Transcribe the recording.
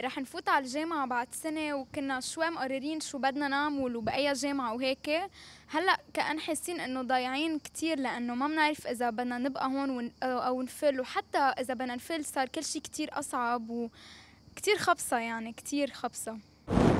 رح نفوت على الجامعة بعد سنة وكنا شوي مقررين شو بدنا نعمل وبأي جامعة وهيك هلا كأن حاسين انه ضايعين كتير لانه ما بنعرف اذا بدنا نبقى هون ون... او نفل وحتى اذا بدنا نفل صار كل شيء كتير اصعب وكتير خبصة يعني كتير خبصة